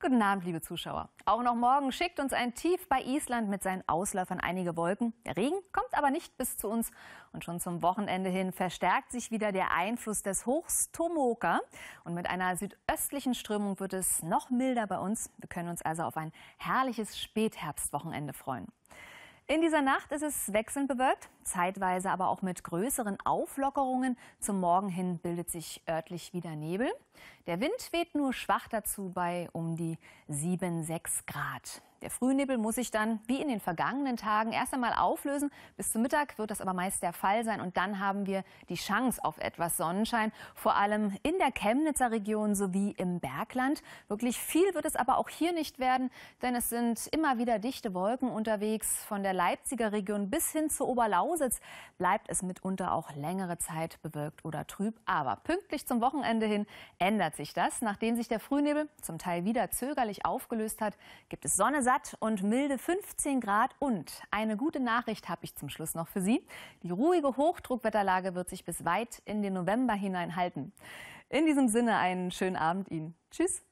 Guten Abend, liebe Zuschauer. Auch noch morgen schickt uns ein Tief bei Island mit seinen Ausläufern einige Wolken. Der Regen kommt aber nicht bis zu uns. Und schon zum Wochenende hin verstärkt sich wieder der Einfluss des Hochs Tomoka. Und mit einer südöstlichen Strömung wird es noch milder bei uns. Wir können uns also auf ein herrliches Spätherbstwochenende freuen. In dieser Nacht ist es wechselnd bewölkt, zeitweise aber auch mit größeren Auflockerungen. Zum Morgen hin bildet sich örtlich wieder Nebel. Der Wind weht nur schwach dazu bei um die 7, 6 Grad. Der Frühnebel muss sich dann, wie in den vergangenen Tagen, erst einmal auflösen. Bis zum Mittag wird das aber meist der Fall sein. Und dann haben wir die Chance auf etwas Sonnenschein, vor allem in der Chemnitzer Region sowie im Bergland. Wirklich viel wird es aber auch hier nicht werden, denn es sind immer wieder dichte Wolken unterwegs. Von der Leipziger Region bis hin zur Oberlausitz bleibt es mitunter auch längere Zeit bewölkt oder trüb. Aber pünktlich zum Wochenende hin ändert sich das. Nachdem sich der Frühnebel zum Teil wieder zögerlich aufgelöst hat, gibt es Sonne satt und milde 15 Grad. Und eine gute Nachricht habe ich zum Schluss noch für Sie. Die ruhige Hochdruckwetterlage wird sich bis weit in den November hinein halten. In diesem Sinne einen schönen Abend Ihnen. Tschüss.